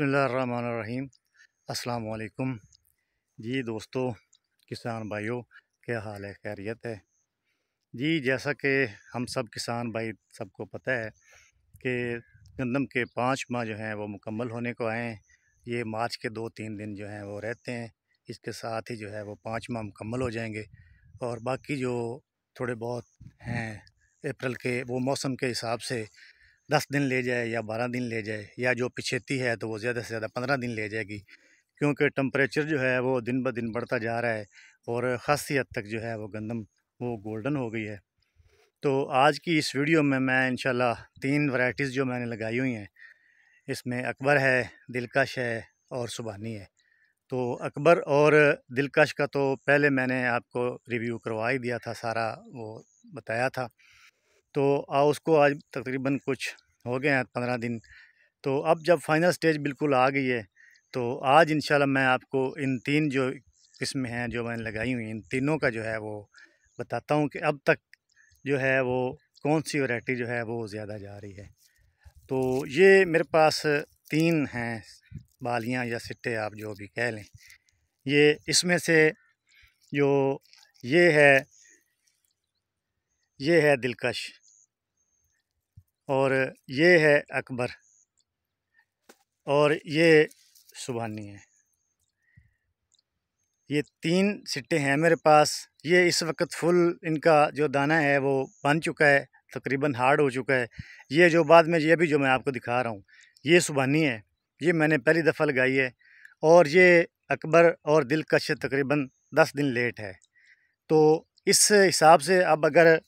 बसमीम अलकुम जी दोस्तों किसान भाइयों क्या हाल है खैरियत है जी जैसा कि हम सब किसान भाई सबको पता है कि गंदम के पाँच माह जो हैं वो मुकम्मल होने को आए हैं ये मार्च के दो तीन दिन जो हैं वो रहते हैं इसके साथ ही जो है वो पाँच माह मुकम्मल हो जाएंगे और बाकी जो थोड़े बहुत हैं अप्रैल के वो मौसम के हिसाब से दस दिन ले जाए या बारह दिन ले जाए या जो पिछेती है तो वो ज़्यादा से ज़्यादा पंद्रह दिन ले जाएगी क्योंकि टम्परेचर जो है वो दिन ब दिन बढ़ता जा रहा है और ख़ासी हद तक जो है वो गंदम वो गोल्डन हो गई है तो आज की इस वीडियो में मैं इन तीन वराइटीज़ जो मैंने लगाई हुई हैं इसमें अकबर है दिलकश है और सुबहानी है तो अकबर और दिलकश का तो पहले मैंने आपको रिव्यू करवा ही दिया था सारा वो बताया था तो आ उसको आज तकरीबन कुछ हो गए हैं पंद्रह दिन तो अब जब फाइनल स्टेज बिल्कुल आ गई है तो आज इन मैं आपको इन तीन जो किस्में हैं जो मैंने लगाई हुई इन तीनों का जो है वो बताता हूँ कि अब तक जो है वो कौन सी वैरायटी जो है वो ज़्यादा जा रही है तो ये मेरे पास तीन हैं बालियाँ या सिट्टे आप जो भी कह लें ये इसमें से जो ये है ये है दिलकश और ये है अकबर और ये सुबहानी है ये तीन सिट्टे हैं मेरे पास ये इस वक्त फुल इनका जो दाना है वो बन चुका है तकरीबन हार्ड हो चुका है ये जो बाद में ये भी जो मैं आपको दिखा रहा हूँ ये सुबहानी है ये मैंने पहली दफ़ा लगाई है और ये अकबर और दिलकश तकरीबन दस दिन लेट है तो इस हिसाब से अब अगर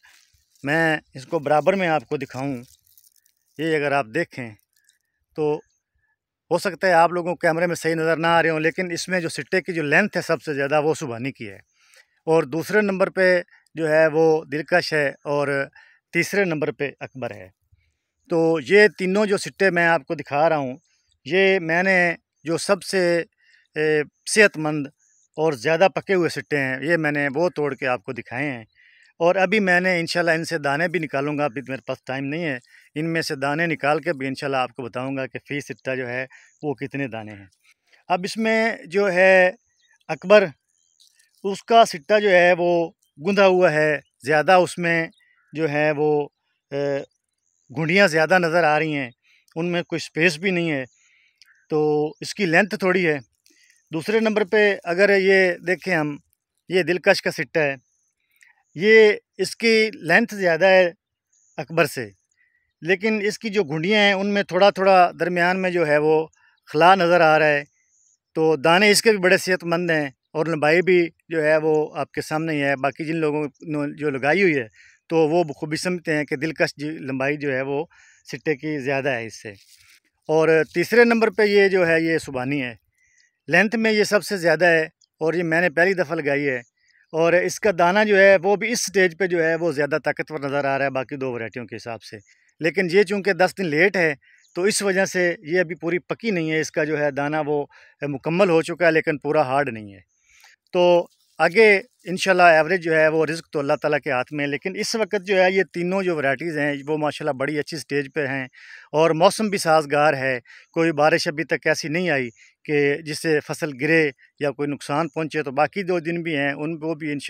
मैं इसको बराबर में आपको दिखाऊं ये अगर आप देखें तो हो सकता है आप लोगों को कैमरे में सही नज़र ना आ रहे हों लेकिन इसमें जो सिट्टे की जो लेंथ है सबसे ज़्यादा वो सुबहानी की है और दूसरे नंबर पे जो है वो दिलकश है और तीसरे नंबर पे अकबर है तो ये तीनों जो सिट्टे मैं आपको दिखा रहा हूँ ये मैंने जो सबसे सेहतमंद और ज़्यादा पके हुए सिट्टे हैं ये मैंने वो तोड़ के आपको दिखाए हैं और अभी मैंने इंशाल्लाह इनसे दाने भी निकालूंगा अभी तो मेरे पास टाइम नहीं है इनमें से दाने निकाल के भी इंशाल्लाह आपको बताऊंगा कि फीस इतना जो है वो कितने दाने हैं अब इसमें जो है अकबर उसका सिट्टा जो है वो गुंदा हुआ है ज़्यादा उसमें जो है वो घुंडियाँ ज़्यादा नज़र आ रही हैं उनमें कोई स्पेस भी नहीं है तो इसकी लेंथ थोड़ी है दूसरे नंबर पे अगर ये देखें हम ये दिलकश का सिट्टा है ये इसकी लेंथ ज़्यादा है अकबर से लेकिन इसकी जो घुंडियाँ हैं उनमें थोड़ा थोड़ा दरमियान में जो है वो खला नज़र आ रहा है तो दाने इसके भी बड़े सेहतमंद हैं और लंबाई भी जो है वो आपके सामने ही है बाकी जिन लोगों ने जो लगाई हुई है तो वो बखूबी समझते हैं कि दिलकश लंबाई जो है वो सिट्टे की ज़्यादा है इससे और तीसरे नंबर पे ये जो है ये सुबहानी है लेंथ में ये सबसे ज़्यादा है और ये मैंने पहली दफ़ा लगाई है और इसका दाना जो है वो भी इस स्टेज पे जो है वो ज़्यादा ताकतवर नज़र आ रहा है बाकी दो वरायटियों के हिसाब से लेकिन ये चूँकि दस दिन लेट है तो इस वजह से ये अभी पूरी पकी नहीं है इसका जो है दाना वो मुकम्मल हो चुका है लेकिन पूरा हार्ड नहीं है तो आगे इन एवरेज जो है वो रिस्क तो अल्लाह ताला के हाथ में है लेकिन इस वक्त जो है ये तीनों जो वैरायटीज़ हैं वो माशाल्लाह बड़ी अच्छी स्टेज पे हैं और मौसम भी साजगार है कोई बारिश अभी तक ऐसी नहीं आई कि जिससे फसल गिरे या कोई नुकसान पहुंचे तो बाकी दो दिन भी हैं उन वो भी इन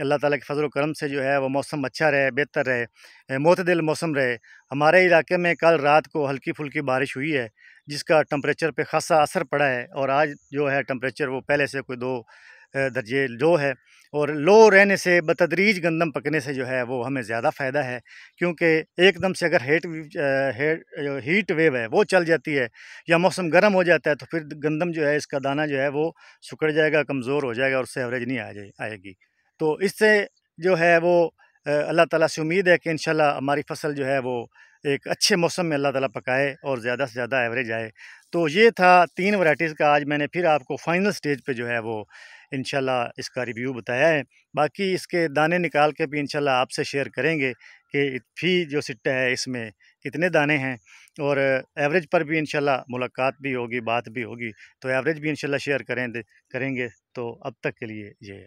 अल्लाह ताला के फजल करम से जो है वो मौसम अच्छा रहे बेहतर रहे मतदिल मौसम रहे हमारे इलाके में कल रात को हल्की फुल्की बारिश हुई है जिसका टम्परेचर पे खासा असर पड़ा है और आज जो है टम्परेचर वो पहले से कोई दो दर्जे लो है और लो रहने से बतदरीज गंदम पकने से जो है वो हमें ज़्यादा फ़ायदा है क्योंकि एकदम से अगर हेट हेट हीट वेव है वो चल जाती है या मौसम गर्म हो जाता है तो फिर गंदम जो है इसका दाना जो है वो सुकड़ जाएगा कमज़ोर हो जाएगा और उससे एवरेज नहीं आ जाए आएगी तो इससे जो है वो अल्लाह ताला से उम्मीद है कि इन हमारी फसल जो है वो एक अच्छे मौसम में अल्लाह ताला पकाए और ज़्यादा से ज़्यादा एवरेज आए तो ये था तीन वैराइटीज़ का आज मैंने फिर आपको फाइनल स्टेज पे जो है वो इन इसका रिव्यू बताया है बाकी इसके दाने निकाल के भी इन आपसे शेयर करेंगे कि फी जो सिट्टा है इसमें कितने दाने हैं और एवरेज पर भी इन मुलाकात भी होगी बात भी होगी तो एवरेज भी इन शेयर करें करेंगे तो अब तक के लिए ये